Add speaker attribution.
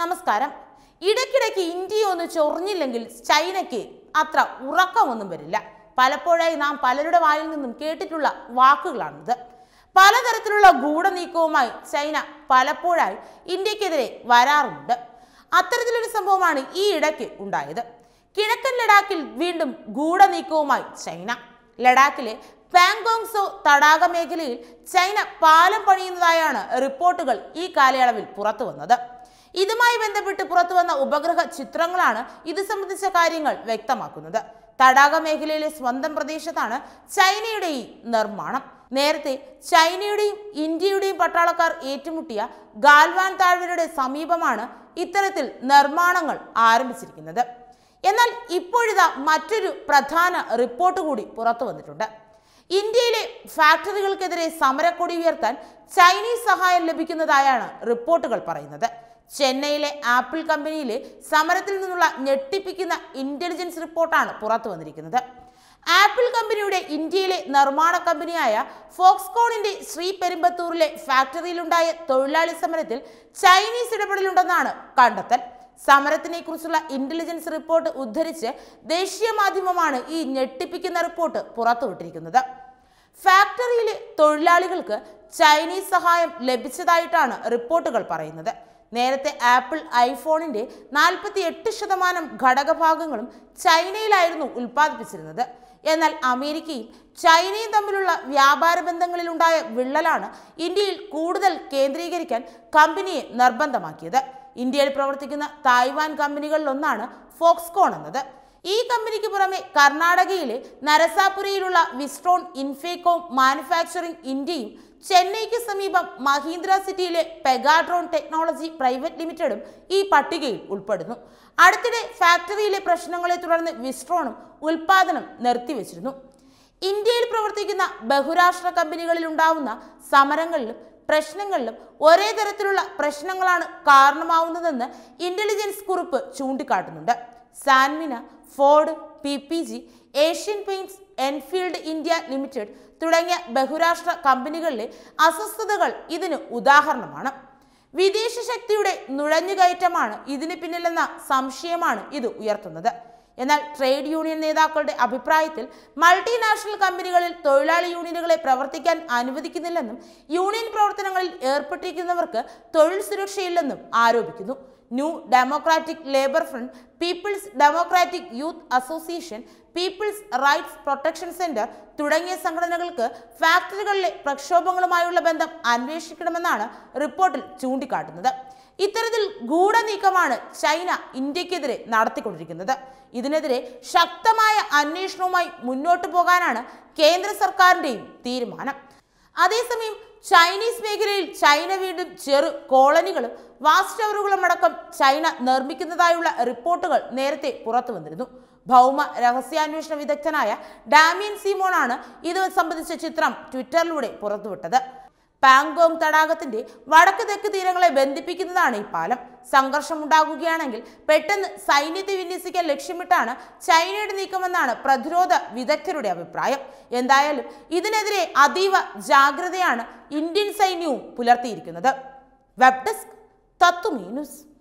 Speaker 1: നമസ്കാരം ഇടയ്ക്കിടയ്ക്ക് ഇന്ത്യ ഒന്ന് ചൊറിഞ്ഞില്ലെങ്കിൽ ചൈനയ്ക്ക് അത്ര ഉറക്കമൊന്നും വരില്ല പലപ്പോഴായി നാം പലരുടെ വായിൽ നിന്നും കേട്ടിട്ടുള്ള വാക്കുകളാണിത് പലതരത്തിലുള്ള ഗൂഢനീക്കവുമായി ചൈന പലപ്പോഴായി ഇന്ത്യക്കെതിരെ വരാറുണ്ട് അത്തരത്തിലൊരു സംഭവമാണ് ഈ ഇടയ്ക്ക് ഉണ്ടായത് കിഴക്കൻ ലഡാക്കിൽ വീണ്ടും ഗൂഢനീക്കവുമായി ചൈന ലഡാക്കിലെ പാങ്കോങ്സോ തടാക മേഖലയിൽ ചൈന പാലം പണിയുന്നതായാണ് റിപ്പോർട്ടുകൾ ഈ കാലയളവിൽ പുറത്തു വന്നത് ഇതുമായി ബന്ധപ്പെട്ട് പുറത്തുവന്ന ഉപഗ്രഹ ചിത്രങ്ങളാണ് ഇത് സംബന്ധിച്ച കാര്യങ്ങൾ വ്യക്തമാക്കുന്നത് തടാക മേഖലയിലെ സ്വന്തം പ്രദേശത്താണ് ചൈനയുടെ ഈ നിർമ്മാണം നേരത്തെ ചൈനയുടെയും ഇന്ത്യയുടെയും പട്ടാളക്കാർ ഏറ്റുമുട്ടിയ ഗാൽവാൻ താഴ്വരയുടെ സമീപമാണ് ഇത്തരത്തിൽ നിർമ്മാണങ്ങൾ ആരംഭിച്ചിരിക്കുന്നത് എന്നാൽ ഇപ്പോഴിതാ മറ്റൊരു പ്രധാന റിപ്പോർട്ട് കൂടി പുറത്തു വന്നിട്ടുണ്ട് ഇന്ത്യയിലെ ഫാക്ടറികൾക്കെതിരെ സമരക്കൊടി ഉയർത്താൻ ചൈനീസ് സഹായം ലഭിക്കുന്നതായാണ് റിപ്പോർട്ടുകൾ പറയുന്നത് ചെന്നൈയിലെ ആപ്പിൾ കമ്പനിയിലെ സമരത്തിൽ നിന്നുള്ള ഞെട്ടിപ്പിക്കുന്ന ഇന്റലിജൻസ് റിപ്പോർട്ടാണ് പുറത്തു വന്നിരിക്കുന്നത് ആപ്പിൾ കമ്പനിയുടെ ഇന്ത്യയിലെ നിർമ്മാണ കമ്പനിയായ ഫോക്സ്കോണിന്റെ ശ്രീ പെരുമ്പത്തൂരിലെ ഫാക്ടറിയിലുണ്ടായ തൊഴിലാളി സമരത്തിൽ ചൈനീസ് ഇടപെടലുണ്ടെന്നാണ് കണ്ടെത്തൽ സമരത്തിനെ കുറിച്ചുള്ള ഇന്റലിജൻസ് റിപ്പോർട്ട് ഉദ്ധരിച്ച് ദേശീയ മാധ്യമമാണ് ഈ ഞെട്ടിപ്പിക്കുന്ന റിപ്പോർട്ട് പുറത്തുവിട്ടിരിക്കുന്നത് ഫാക്ടറിയിലെ തൊഴിലാളികൾക്ക് ചൈനീസ് സഹായം ലഭിച്ചതായിട്ടാണ് റിപ്പോർട്ടുകൾ പറയുന്നത് നേരത്തെ ആപ്പിൾ ഐഫോണിൻ്റെ നാൽപ്പത്തി എട്ട് ശതമാനം ഘടകഭാഗങ്ങളും ചൈനയിലായിരുന്നു ഉൽപ്പാദിപ്പിച്ചിരുന്നത് എന്നാൽ അമേരിക്കയും ചൈനയും തമ്മിലുള്ള വ്യാപാര ബന്ധങ്ങളിലുണ്ടായ വിള്ളലാണ് ഇന്ത്യയിൽ കൂടുതൽ കേന്ദ്രീകരിക്കാൻ കമ്പനിയെ നിർബന്ധമാക്കിയത് ഇന്ത്യയിൽ പ്രവർത്തിക്കുന്ന തായ്വാൻ കമ്പനികളിലൊന്നാണ് ഫോക്സ്കോൺ എന്നത് ഈ കമ്പനിക്ക് പുറമെ കർണാടകയിലെ നരസാപുരയിലുള്ള വിസ്ട്രോൺ ഇൻഫേക്കോം മാനുഫാക്ചറിംഗ് ഇന്ത്യയും ചെന്നൈക്ക് സമീപം മഹീന്ദ്ര സിറ്റിയിലെ പെഗാട്രോൺ ടെക്നോളജി പ്രൈവറ്റ് ലിമിറ്റഡും ഈ പട്ടികയിൽ ഉൾപ്പെടുന്നു അടുത്തിടെ ഫാക്ടറിയിലെ പ്രശ്നങ്ങളെ തുടർന്ന് വിസ്ട്രോണും ഉൽപാദനം നിർത്തിവച്ചിരുന്നു ഇന്ത്യയിൽ പ്രവർത്തിക്കുന്ന ബഹുരാഷ്ട്ര കമ്പനികളിൽ ഉണ്ടാവുന്ന സമരങ്ങളിലും പ്രശ്നങ്ങളിലും ഒരേ തരത്തിലുള്ള പ്രശ്നങ്ങളാണ് കാരണമാവുന്നതെന്ന് ഇന്റലിജൻസ് കുറിപ്പ് ചൂണ്ടിക്കാട്ടുന്നുണ്ട് Sanmina Ford P P G Asian Paints Enfield India Limited തുടങ്ങിയ ബഹുരാഷ്ട്ര കമ്പനികളിലെ അസ്വസ്ഥതകൾ ഇതിന് ഉദാഹരണമാണ് വിദേശ ശക്തിയുടെ നുഴഞ്ഞുകയറ്റമാണ് ഇതിന് പിന്നിലെന്ന സംശയമാണ് ഇത് ഉയർത്തുന്നത് എന്നാൽ ട്രേഡ് യൂണിയൻ നേതാക്കളുടെ അഭിപ്രായത്തിൽ മൾട്ടിനാഷണൽ കമ്പനികളിൽ തൊഴിലാളി യൂണിയനുകളെ പ്രവർത്തിക്കാൻ അനുവദിക്കുന്നില്ലെന്നും യൂണിയൻ പ്രവർത്തനങ്ങളിൽ ഏർപ്പെട്ടിരിക്കുന്നവർക്ക് തൊഴിൽ സുരക്ഷയില്ലെന്നും ആരോപിക്കുന്നു New Democratic Labour Front People's Democratic Youth Association People's Rights Protection Centre തുടങ്ങിയ സംഘടനകൾക്ക് ഫാക്ടറികളിലെ പ്രക്ഷോഭങ്ങളുമായുള്ള ബന്ധം അന്വേഷിക്കണമെന്നാണ് റിപ്പോർട്ടിൽ ചൂണ്ടിക്കാട്ടുന്നത് ഇത്തരത്തിൽ ഗൂഢനീക്കമാണ് ചൈന ഇന്ത്യക്കെതിരെ നടത്തിക്കൊണ്ടിരിക്കുന്നത് ഇതിനെതിരെ ശക്തമായ അന്വേഷണവുമായി മുന്നോട്ടു പോകാനാണ് കേന്ദ്ര സർക്കാരിൻ്റെയും തീരുമാനം അതേസമയം ചൈനീസ് മേഖലയിൽ ചൈന വീണ്ടും ചെറു കോളനികളും വാസ്റ്റവറുകളും അടക്കം ചൈന നിർമ്മിക്കുന്നതായുള്ള റിപ്പോർട്ടുകൾ നേരത്തെ പുറത്തു വന്നിരുന്നു ഭൗമ രഹസ്യാന്വേഷണ വിദഗ്ധനായ ഡാമിയൻ സിമോണാണ് ഇത് സംബന്ധിച്ച ചിത്രം ട്വിറ്ററിലൂടെ പുറത്തുവിട്ടത് പാങ്കോങ് തടാകത്തിന്റെ വടക്ക് തെക്ക് തീരങ്ങളെ ബന്ധിപ്പിക്കുന്നതാണ് ഈ പാലം സംഘർഷമുണ്ടാകുകയാണെങ്കിൽ പെട്ടെന്ന് സൈന്യത്തെ വിന്യസിക്കാൻ ലക്ഷ്യമിട്ടാണ് ചൈനയുടെ നീക്കമെന്നാണ് പ്രതിരോധ വിദഗ്ധരുടെ അഭിപ്രായം എന്തായാലും ഇതിനെതിരെ അതീവ ജാഗ്രതയാണ് ഇന്ത്യൻ സൈന്യവും പുലർത്തിയിരിക്കുന്നത് വെബ് ഡെസ്ക് തത്വമീ ന്യൂസ്